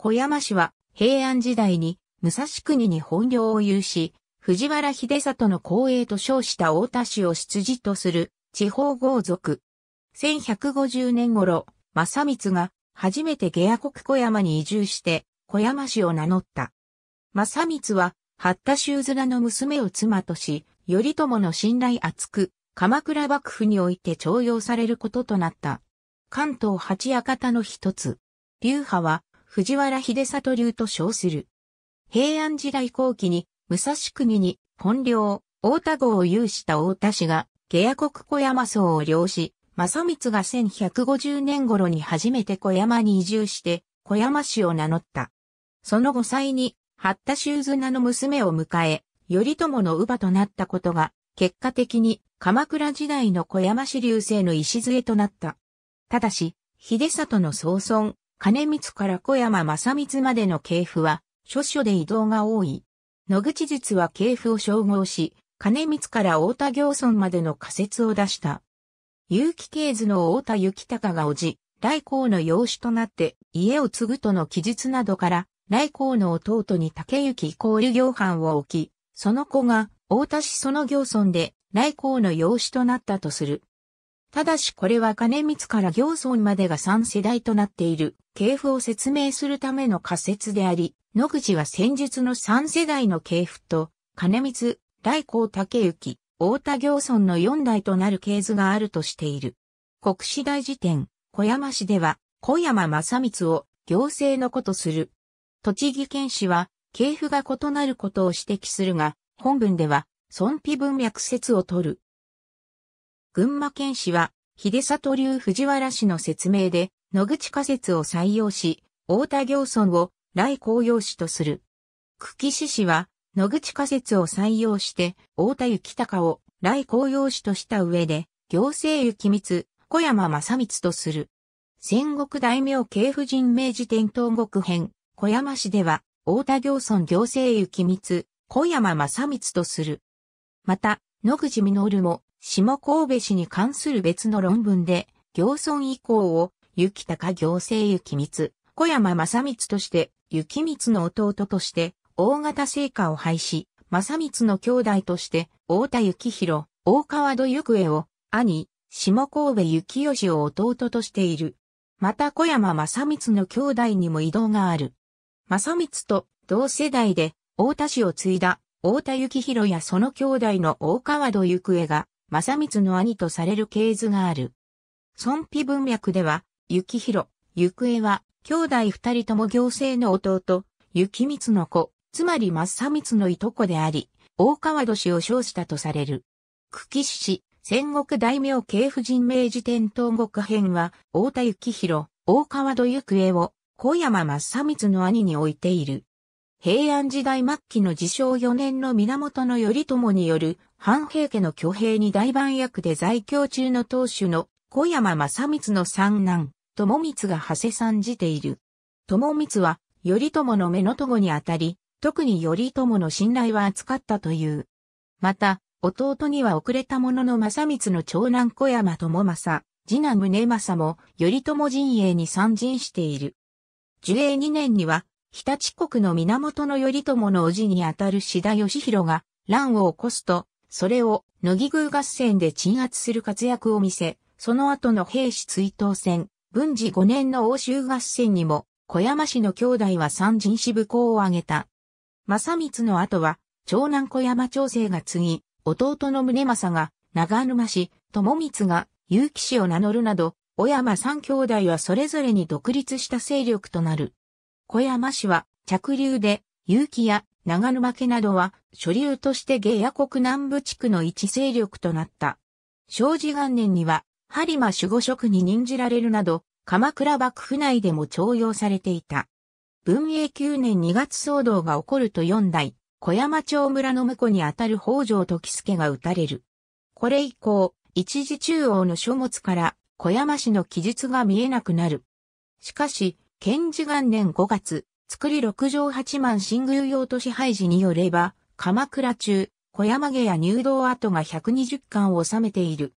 小山氏は平安時代に武蔵国に本領を有し、藤原秀里の後営と称した大田氏を出自とする地方豪族。1150年頃、正光が初めて下野国小山に移住して小山氏を名乗った。正光は八田修面の娘を妻とし、頼朝の信頼厚く、鎌倉幕府において徴用されることとなった。関東八館の一つ。流派は藤原秀里流と称する。平安時代後期に、武蔵国に、本領、大田郷を有した大田氏が、下野国小山荘を領し、正光が1150年頃に初めて小山に移住して、小山氏を名乗った。その後歳に、八田修綱の娘を迎え、頼朝の乳母となったことが、結果的に鎌倉時代の小山氏流星の礎となった。ただし、秀里の総孫、金光から小山正光までの系譜は、諸書で移動が多い。野口術は系譜を称号し、金光から太田行村までの仮説を出した。結城系図の太田幸隆がおじ、来光の養子となって家を継ぐとの記述などから、来光の弟に竹行イコール行藩を置き、その子が太田市その行村で来光の養子となったとする。ただしこれは金光から行村までが3世代となっている系譜を説明するための仮説であり、野口は戦術の3世代の系譜と、金光、来光竹行、大田行村の4代となる系図があるとしている。国史大辞典、小山市では、小山正光を行政の子とする。栃木県市は、系譜が異なることを指摘するが、本文では、損否文脈説を取る。群馬県市は、秀里流藤原氏の説明で、野口仮説を採用し、太田行村を来公用紙とする。久喜市氏は、野口仮説を採用して、太田行隆を来公用紙とした上で、行政幸光、小山正光とする。戦国大名系夫人明治天統国編、小山市では、太田行村行政幸光、小山正光とする。また、野口実も、下神戸市に関する別の論文で、行村以降を雪高行政雪光、小山正光として、雪光の弟として、大型成果を廃し、正光の兄弟として、大田幸宏、大川戸行方を、兄、下神戸幸義を弟としている。また小山正光の兄弟にも異動がある。正光と同世代で、大田氏を継いだ、大田幸宏やその兄弟の大川戸行方が、正光の兄とされる系図がある。尊皮文脈では、幸広、行方は、兄弟二人とも行政の弟、幸光の子、つまり正光のいとこであり、大川戸氏を称したとされる。久喜氏、戦国大名系婦人明治天東国編は、大田幸広、大川戸行方を、小山正光の兄に置いている。平安時代末期の自称四年の源頼朝による半平家の挙兵に大番役で在京中の当主の小山正光の三男、友光が長谷さんじている。友光は、頼朝の目の友にあたり、特に頼朝の信頼は厚かったという。また、弟には遅れたものの正光の長男小山友政、次男宗政も頼朝陣営に参陣している。樹永2年には、日立国の源頼朝の叔父にあたる志田義弘が乱を起こすと、それを乃木宮合戦で鎮圧する活躍を見せ、その後の兵士追悼戦、文治5年の欧州合戦にも、小山氏の兄弟は三人支部校を挙げた。正光の後は、長男小山長生が継ぎ、弟の宗政が、長沼氏、友光が、結城氏を名乗るなど、小山三兄弟はそれぞれに独立した勢力となる。小山氏は、着流で、結城や長沼家などは、所流として下野国南部地区の一勢力となった。正治元年には、播磨守護職に任じられるなど、鎌倉幕府内でも徴用されていた。文永9年2月騒動が起こると4代、小山町村の婿にあたる北条時助が撃たれる。これ以降、一時中央の書物から小山氏の記述が見えなくなる。しかし、建治元年5月、作り六条八万新宮用都市廃寺によれば、鎌倉中、小山家や入道跡が120巻を収めている。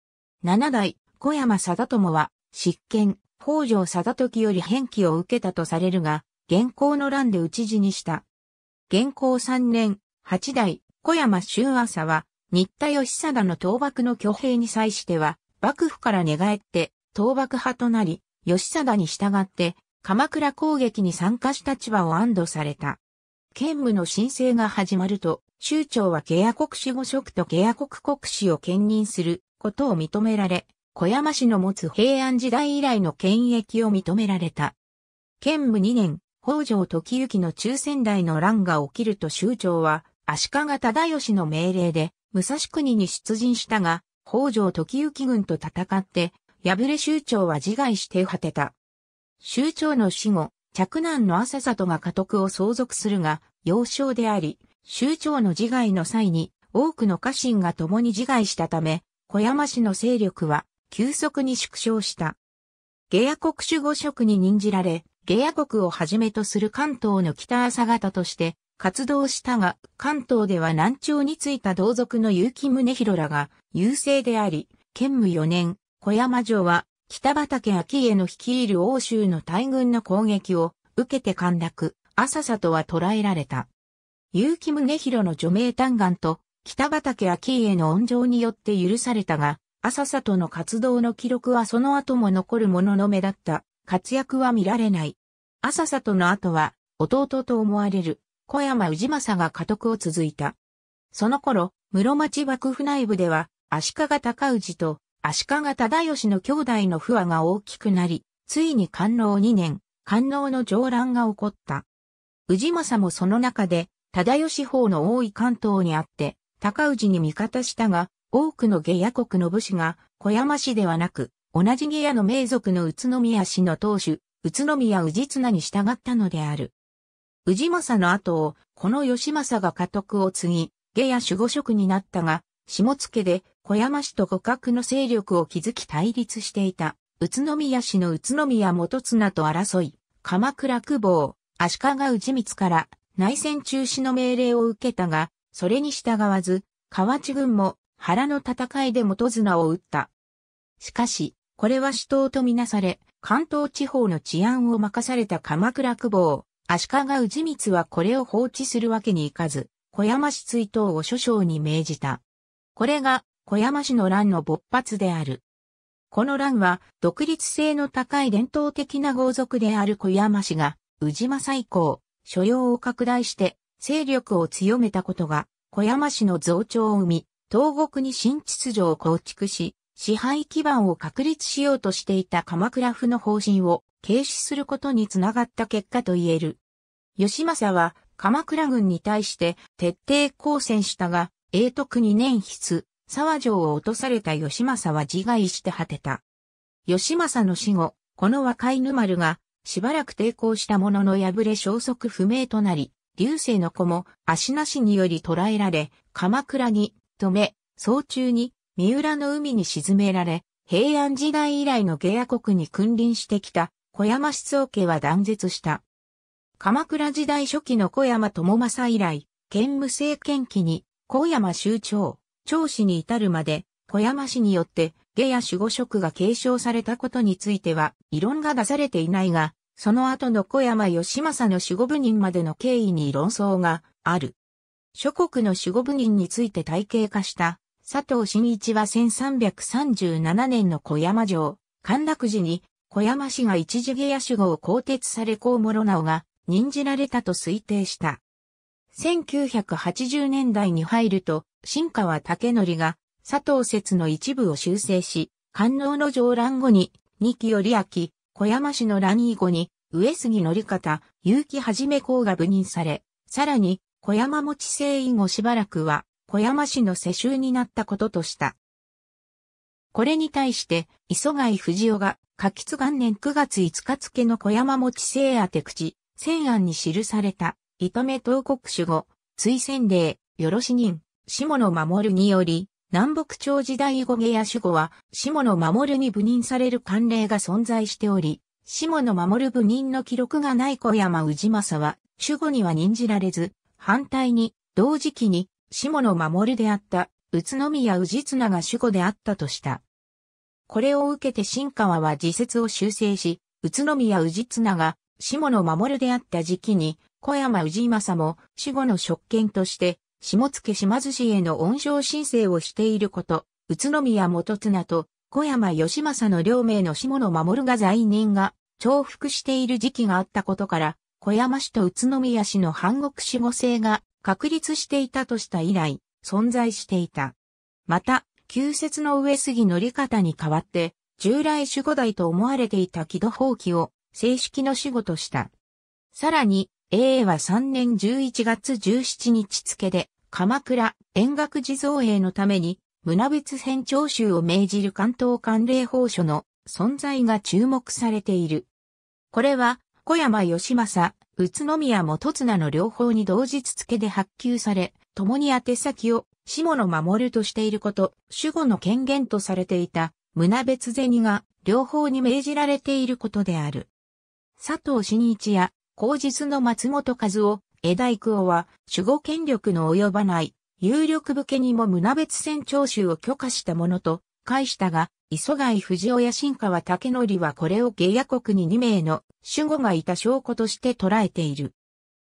7代、小山貞友は、執権、北条貞時より返記を受けたとされるが、現行の乱で討ち死にした。現行3年、八代、小山周朝は、新田義貞の倒幕の挙兵に際しては、幕府から寝返って、倒幕派となり、義貞に従って、鎌倉攻撃に参加した立場を安堵された。兼務の申請が始まると、州長は下約国士五職と下約国士を兼任することを認められ、小山市の持つ平安時代以来の権益を認められた。建武2年、北条時行の中仙台の乱が起きると州長は、足利忠義の命令で、武蔵国に出陣したが、北条時行軍と戦って、敗れ州長は自害して果てた。州長の死後、嫡男の浅里が家督を相続するが、幼少であり、州長の自害の際に、多くの家臣が共に自害したため、小山氏の勢力は急速に縮小した。下野国守護職に任じられ、下野国をはじめとする関東の北朝方として活動したが、関東では南朝についた同族の結城宗広らが優勢であり、県務4年、小山城は北畠秋家の率いる欧州の大軍の攻撃を受けて陥落、浅さとは捕らえられた。結城宗広の除名嘆願と北畠秋家の恩情によって許されたが、朝里の活動の記録はその後も残るものの目立った活躍は見られない。朝里の後は弟と思われる小山氏政が家督を続いた。その頃、室町幕府内部では足利高氏と足利忠義の兄弟の不和が大きくなり、ついに官能2年、官能の上乱が起こった。氏政もその中で、忠義法の多い関東にあって、高氏に味方したが、多くの下野国の武士が、小山市ではなく、同じ下野の名族の宇都宮氏の当主、宇都宮氏綱に従ったのである。宇治政の後を、この吉政が家督を継ぎ、下野守護職になったが、下付で小山氏と互角の勢力を築き対立していた、宇都宮氏の宇都宮元綱と争い、鎌倉久保、足利氏光から内戦中止の命令を受けたが、それに従わず、河内軍も原の戦いで元綱を打った。しかし、これは死闘とみなされ、関東地方の治安を任された鎌倉久保、足利氏光はこれを放置するわけにいかず、小山市追悼を諸将に命じた。これが小山市の乱の勃発である。この乱は独立性の高い伝統的な豪族である小山氏が、宇治政以降、所要を拡大して勢力を強めたことが小山氏の増長を生み、東国に新秩序を構築し、支配基盤を確立しようとしていた鎌倉府の方針を軽視することにつながった結果と言える。義政は鎌倉軍に対して徹底抗戦したが、永徳二年筆、沢城を落とされた義政は自害して果てた。義政の死後、この若沼丸がしばらく抵抗したものの敗れ消息不明となり、流星の子も足なしにより捕らえられ、鎌倉に止め、早中に三浦の海に沈められ、平安時代以来の下野国に君臨してきた小山思想家は断絶した。鎌倉時代初期の小山智正以来、県務政権期に小山州長、長氏に至るまで、小山氏によって下野守護職が継承されたことについては異論が出されていないが、その後の小山義政の守護部人までの経緯に論争がある。諸国の守護部人について体系化した佐藤真一は1337年の小山城、陥落時に小山氏が一時下野守護を更迭され高諸直が任じられたと推定した。1980年代に入ると、新川武則が佐藤説の一部を修正し、官能の上乱後に、二木より明、小山氏の乱以後に、上杉則方、結城はじめ公が部任され、さらに、小山持生以後しばらくは、小山氏の世襲になったこととした。これに対して、磯貝藤夫が、柿津元年9月5日付の小山持生宛て口、千案に記された、糸目東国守護、推薦令、よろし人、下野守により、南北朝時代五下や守護は、下野守に部任される慣例が存在しており、下野守部任の記録がない小山氏政は、守護には任じられず、反対に、同時期に、下野守であった、宇都宮氏綱が主語であったとした。これを受けて新川は自説を修正し、宇都宮氏綱が下野守であった時期に、小山氏政も主語の職権として、下野島津市への恩賞申請をしていること、宇都宮元綱と小山義政の両名の下野守が罪人が重複している時期があったことから、小山市と宇都宮市の半国守護制が確立していたとした以来、存在していた。また、旧説の上杉り方に代わって、従来守護代と思われていた木戸放棄を正式の守護とした。さらに、永は3年11月17日付で、鎌倉円覚寺造営のために、胸別編長集を命じる関東管連法書の存在が注目されている。これは、小山義政、宇都宮元綱の両方に同日付で発給され、共に宛先を下の守るとしていること、守護の権限とされていた、胸別銭が両方に命じられていることである。佐藤新一や、後日の松本和夫、江大久夫は、守護権力の及ばない、有力武家にも胸別船徴収を許可したものと返したが、磯貝藤尾や新川竹則はこれを下野国に2名の守護がいた証拠として捉えている。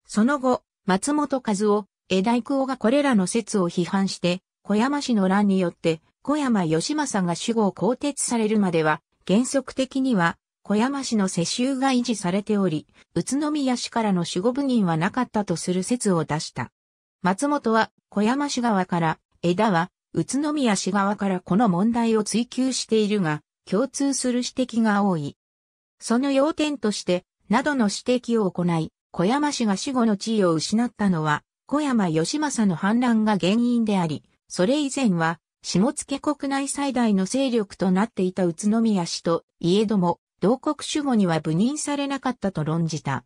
その後、松本和夫、江大久夫がこれらの説を批判して、小山氏の乱によって、小山義政が主語を更迭されるまでは、原則的には、小山氏の世襲が維持されており、宇都宮氏からの守護部人はなかったとする説を出した。松本は、小山氏側から、枝は、宇都宮市側からこの問題を追求しているが、共通する指摘が多い。その要点として、などの指摘を行い、小山氏が死後の地位を失ったのは、小山義政の反乱が原因であり、それ以前は、下野国内最大の勢力となっていた宇都宮氏と、いえども、同国守護には部任されなかったと論じた。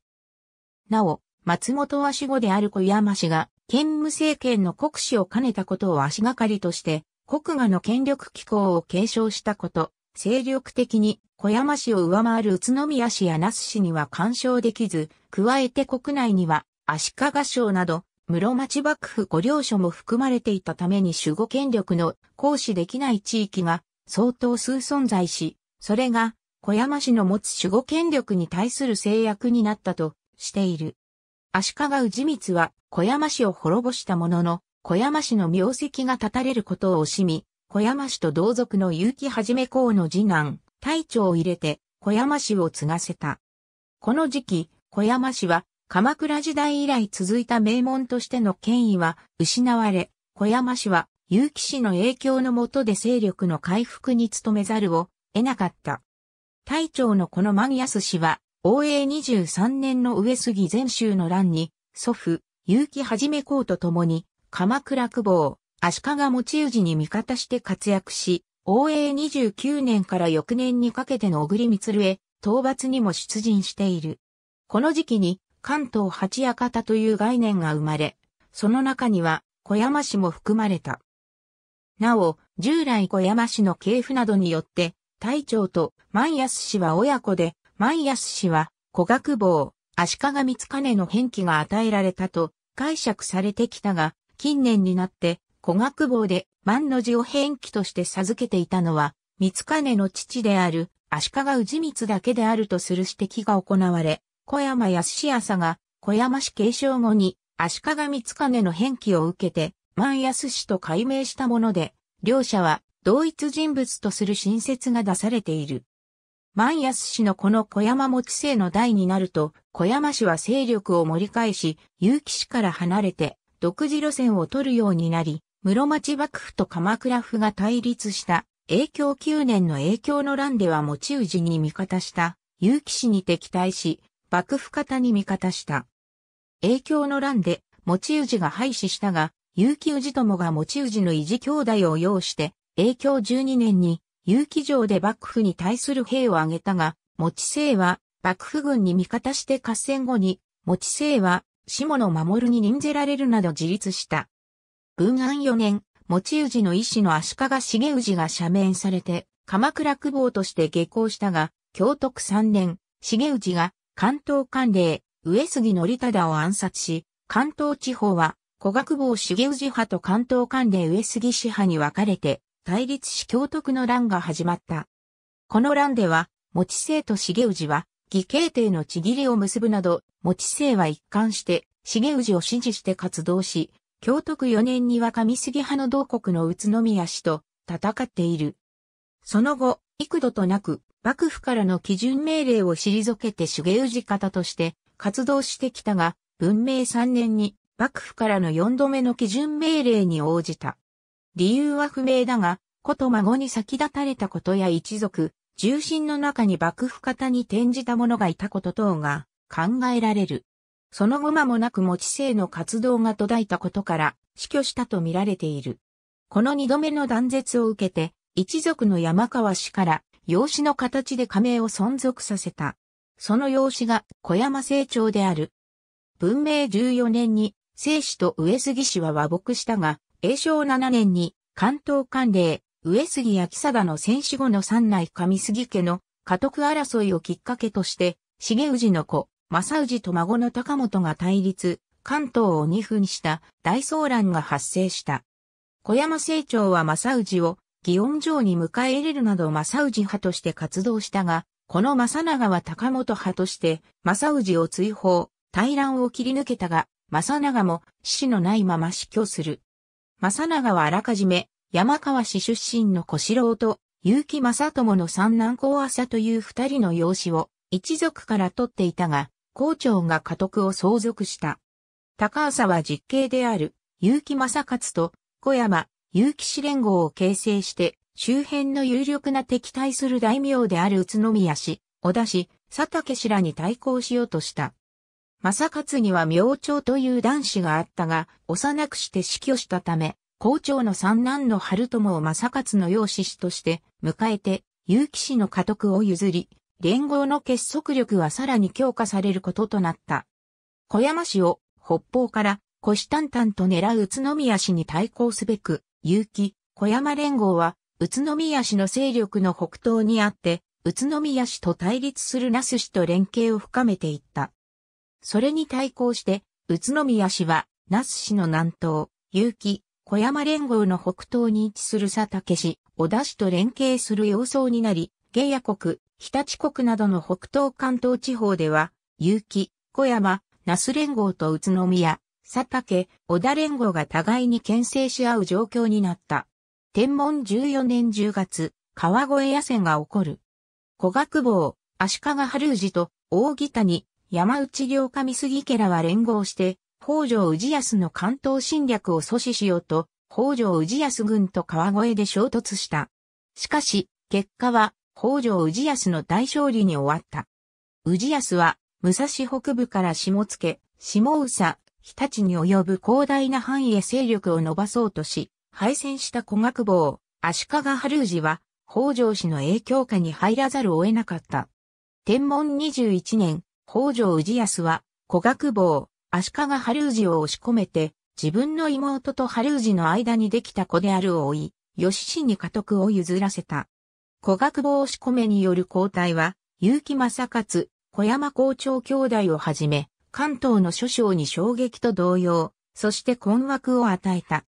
なお、松本は守護である小山氏が、兼務政権の国史を兼ねたことを足がかりとして、国画の権力機構を継承したこと、精力的に小山市を上回る宇都宮市や那須市には干渉できず、加えて国内には足利省など、室町幕府御領所も含まれていたために守護権力の行使できない地域が相当数存在し、それが小山市の持つ守護権力に対する制約になったとしている。足利氏光は小山氏を滅ぼしたものの、小山氏の名跡が立たれることを惜しみ、小山氏と同族の結城はじめ公の次男、大長を入れて、小山氏を継がせた。この時期、小山氏は、鎌倉時代以来続いた名門としての権威は失われ、小山氏は結城氏の影響のもとで勢力の回復に努めざるを得なかった。大長のこの万安氏は、応永23年の上杉前州の乱に、祖父、結城はじめ公と共に、鎌倉久保、足利持氏に味方して活躍し、応永29年から翌年にかけての小栗光へ、討伐にも出陣している。この時期に、関東八館という概念が生まれ、その中には、小山氏も含まれた。なお、従来小山氏の系譜などによって、隊長と万安氏は親子で、万安氏は、小学坊、足利光兼の返記が与えられたと、解釈されてきたが、近年になって古学坊で万の字を変記として授けていたのは、三金の父である足利氏光だけであるとする指摘が行われ、小山康朝が小山氏継承後に足利つ金の変記を受けて万安氏と改名したもので、両者は同一人物とする新説が出されている。万安氏のこの小山持姓の代になると、小山氏は勢力を盛り返し、結城市から離れて、独自路線を取るようになり、室町幕府と鎌倉府が対立した永響9年の永響の乱では持ち氏に味方した結城氏に敵対し、幕府方に味方した。永響の乱で持ち氏が廃止したが、結城氏友が持ち氏の維持兄弟を要して、永響12年に結城城で幕府に対する兵を挙げたが、持ち姓は幕府軍に味方して合戦後に、持ち生は、下野守に任せられるなど自立した。文安4年、持ち氏の医師の足利重氏が赦免されて、鎌倉久保として下校したが、京徳3年、重氏が関東官令、上杉則忠を暗殺し、関東地方は、古学坊重氏派と関東官令上杉氏派に分かれて、対立し京徳の乱が始まった。この乱では、持ち生と重氏は、義兄弟のちぎりを結ぶなど、持ち性は一貫して、重氏を支持して活動し、京都区4年には上杉派の同国の宇都宮氏と戦っている。その後、幾度となく、幕府からの基準命令を退けて重氏方として活動してきたが、文明3年に幕府からの4度目の基準命令に応じた。理由は不明だが、子と孫に先立たれたことや一族、重心の中に幕府方に転じた者がいたこと等が考えられる。その後間もなく持ち性の活動が途絶えたことから死去したと見られている。この二度目の断絶を受けて、一族の山川氏から養子の形で加盟を存続させた。その養子が小山成長である。文明14年に、聖氏と上杉氏は和睦したが、永正7年に関東関令、上杉明貞の戦死後の三内上杉家の家督争いをきっかけとして、重氏の子、正氏と孫の高本が対立、関東を二分した大騒乱が発生した。小山清長は正氏を祇園城に迎え入れるなど正氏派として活動したが、この正長は高本派として正氏を追放、対乱を切り抜けたが、正長も死のないまま死去する。正長はあらかじめ山川市出身の小四郎と結城正友の三男高朝という二人の養子を一族から取っていたが、校長が家督を相続した。高朝は実刑である結城正勝と小山、結城市連合を形成して周辺の有力な敵対する大名である宇都宮市、小田市、佐竹氏らに対抗しようとした。正勝には明朝という男子があったが、幼くして死去したため、校長の三男の春友を正勝の養子子として迎えて、結城氏の家督を譲り、連合の結束力はさらに強化されることとなった。小山氏を北方から虎視眈々と狙う宇都宮氏に対抗すべく、結城、小山連合は、宇都宮氏の勢力の北東にあって、宇都宮氏と対立する那須氏と連携を深めていった。それに対抗して、宇都宮氏は、那須氏の南東、結城、小山連合の北東に位置する佐竹市、小田市と連携する様相になり、下野国、日立国などの北東関東地方では、結城、小山、那須連合と宇都宮、佐竹、小田連合が互いに牽制し合う状況になった。天文14年10月、川越野戦が起こる。小学坊、足利春氏と大木谷、山内良上杉家らは連合して、北条氏康の関東侵略を阻止しようと、北条氏康軍と川越で衝突した。しかし、結果は、北条氏康の大勝利に終わった。氏康は、武蔵北部から下野、下宇佐、日立に及ぶ広大な範囲へ勢力を伸ばそうとし、敗戦した小学坊、足利春氏は、北条氏の影響下に入らざるを得なかった。天文21年、北条氏康は、古学坊、足利春ジを押し込めて、自分の妹と春ジの間にできた子であるを追い、義氏に家督を譲らせた。古学部押し込めによる交代は、結城正勝、小山校長兄弟をはじめ、関東の諸将に衝撃と同様、そして困惑を与えた。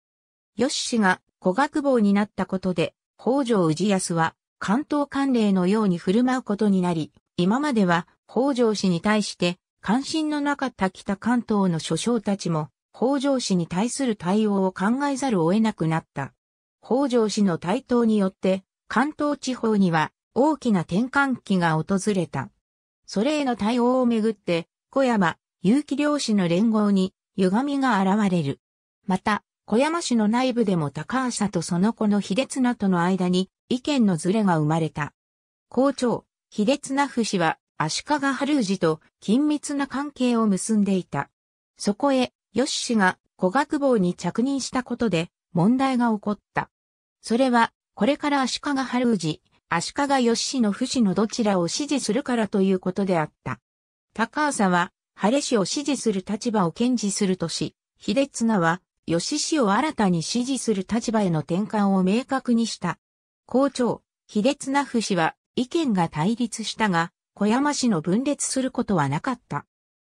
義氏が古学坊になったことで、北条氏康は関東官令のように振る舞うことになり、今までは北条氏に対して関心のなかった北関東の諸将たちも、北条氏に対する対応を考えざるを得なくなった。北条氏の台頭によって、関東地方には大きな転換期が訪れた。それへの対応をめぐって、小山、有機漁師の連合に歪みが現れる。また、小山氏の内部でも高橋とその子の秀綱との間に意見のズレが生まれた。校長、秀綱夫氏は足利春氏と緊密な関係を結んでいた。そこへ、吉氏が古学坊に着任したことで問題が起こった。それは、これから足利春氏、足利義氏の不死のどちらを支持するからということであった。高浅は、晴氏を支持する立場を堅持するとし、秀綱は、義氏を新たに支持する立場への転換を明確にした。校長、秀綱不氏は意見が対立したが、小山氏の分裂することはなかった。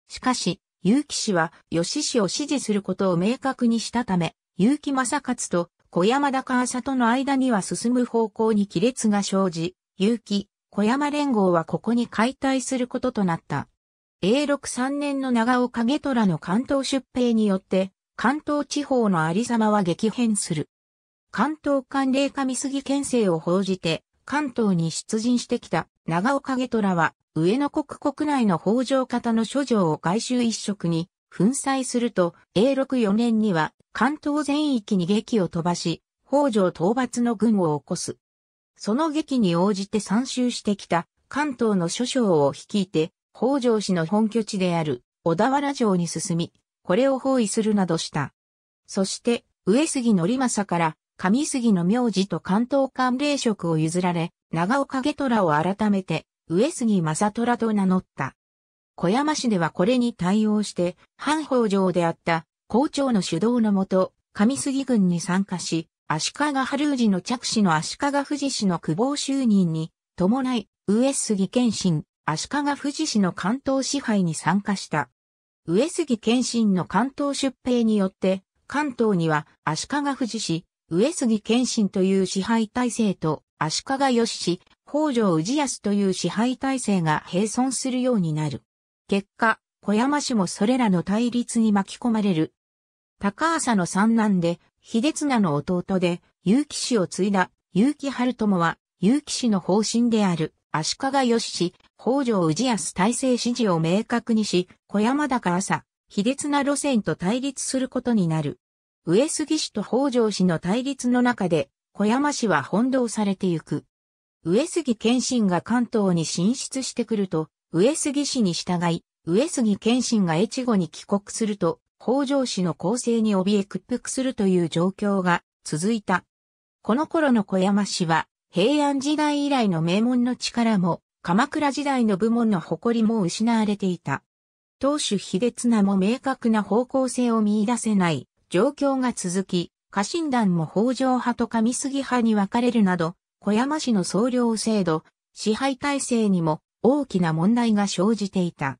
しかし、結城氏は吉氏を支持することを明確にしたため、結城正勝と小山田川佐との間には進む方向に亀裂が生じ、結城、小山連合はここに解体することとなった。永禄3年の長尾影虎の関東出兵によって、関東地方の有様は激変する。関東管令下見過ぎ県政を報じて、関東に出陣してきた長岡下虎は、上野国国内の北条方の諸城を外周一色に粉砕すると、永禄4年には関東全域に劇を飛ばし、北条討伐の軍を起こす。その劇に応じて参集してきた関東の諸将を率いて、北条氏の本拠地である小田原城に進み、これを包囲するなどした。そして、上杉則政から上杉の名字と関東官令職を譲られ、長岡家虎を改めて、上杉正虎と名乗った。小山市ではこれに対応して、藩法上であった校長の主導のもと、上杉軍に参加し、足利春氏の着手の足利富士氏の久保就任に、伴い、上杉謙信、足利富士氏の関東支配に参加した。上杉謙信の関東出兵によって、関東には足利富士氏、上杉謙信という支配体制と、足利義氏、北条氏康という支配体制が並存するようになる。結果、小山氏もそれらの対立に巻き込まれる。高浅の三男で、秀綱の弟で、結城氏を継いだ、結城春友は、結城氏の方針である、足利義氏、北条氏康体制支持を明確にし、小山高浅、秀綱路線と対立することになる。上杉氏と北条氏の対立の中で、小山氏は翻弄されてゆく。上杉謙信が関東に進出してくると、上杉氏に従い、上杉謙信が越後に帰国すると、北条氏の構成に怯え屈服するという状況が続いた。この頃の小山氏は、平安時代以来の名門の力も、鎌倉時代の部門の誇りも失われていた。当主秀綱も明確な方向性を見出せない状況が続き、家臣団も北条派と上杉派に分かれるなど、小山市の総領制度、支配体制にも大きな問題が生じていた。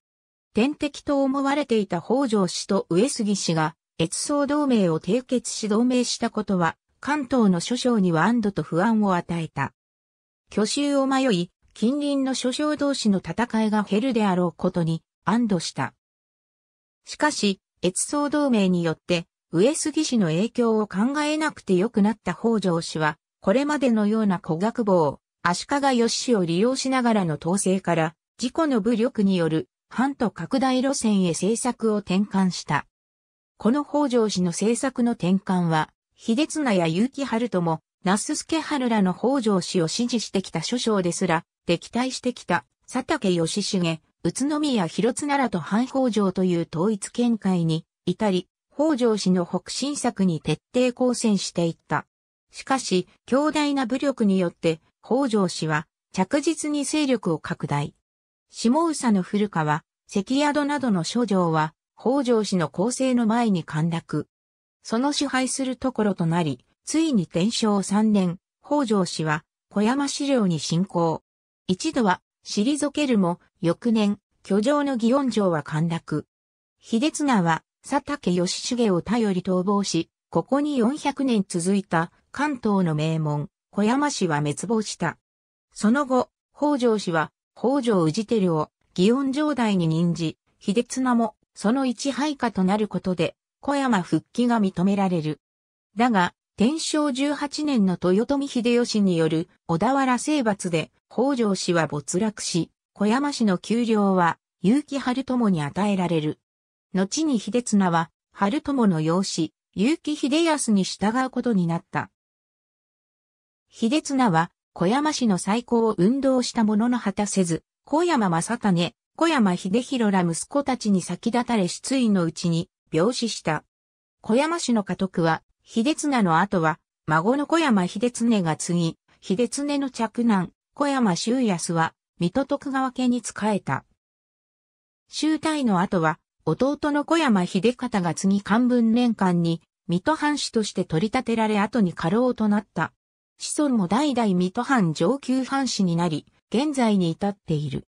天敵と思われていた北条氏と上杉氏が、越総同盟を締結し同盟したことは、関東の諸将には安堵と不安を与えた。巨衆を迷い、近隣の諸将同士の戦いが減るであろうことに安堵した。しかし、越総同盟によって、上杉氏の影響を考えなくて良くなった北条氏は、これまでのような古学坊、足利義氏を利用しながらの統制から、自己の武力による、藩と拡大路線へ政策を転換した。この北条氏の政策の転換は、秀綱や結城春とも、那須助春らの北条氏を支持してきた諸将ですら、敵対してきた、佐竹義重、宇都宮広津奈良と藩北条という統一見解に、至り、北条氏の北進策に徹底抗戦していった。しかし、強大な武力によって、北条氏は着実に勢力を拡大。下総の古川、関宿などの諸城は、北条氏の構成の前に陥落。その支配するところとなり、ついに天正3年、北条氏は小山資料に侵攻。一度は退けるも、翌年、居城の祇園城は陥落。秀綱は佐竹義重を頼り逃亡し、ここに400年続いた関東の名門、小山氏は滅亡した。その後、北条氏は、北条氏照を、祇園城代に任じ、秀綱も、その一配下となることで、小山復帰が認められる。だが、天正18年の豊臣秀吉による小田原征伐で、北条氏は没落し、小山氏の給料は、結城春友に与えられる。後に秀綱は、春友の養子、結城秀康に従うことになった。秀綱は、小山市の再興を運動したものの果たせず、小山正種、小山秀弘ら息子たちに先立たれ失意のうちに病死した。小山市の家督は、秀綱の後は、孫の小山秀常が継ぎ、秀常の嫡男、小山修康は、水戸徳川家に仕えた。周大の後は、弟の小山秀方が次漢文年間に、水戸藩士として取り立てられ後に過労となった。子孫も代々水戸藩上級藩士になり、現在に至っている。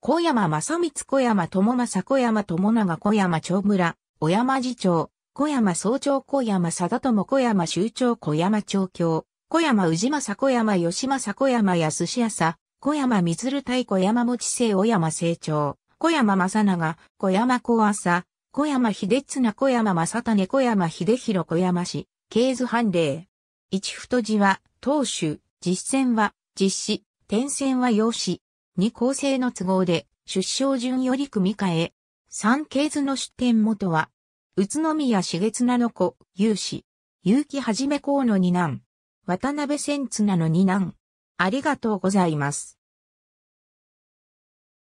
小山正光小山友正小山友長小山長村、小山次長、小山総長小山貞友小山州長小山長教、小山宇治正小山吉正小山安志朝、小山水太小山持生小山成長。小山正長、小山小朝、小山秀綱小山正種小山秀弘小山氏、経図判例。一太字は、当主、実践は、実施、転戦は用紙。二構成の都合で、出生順より組み替え。三経図の出典元は、宇都宮茂綱の子、有志。結城はじめ公の二男。渡辺千綱の二男。ありがとうございます。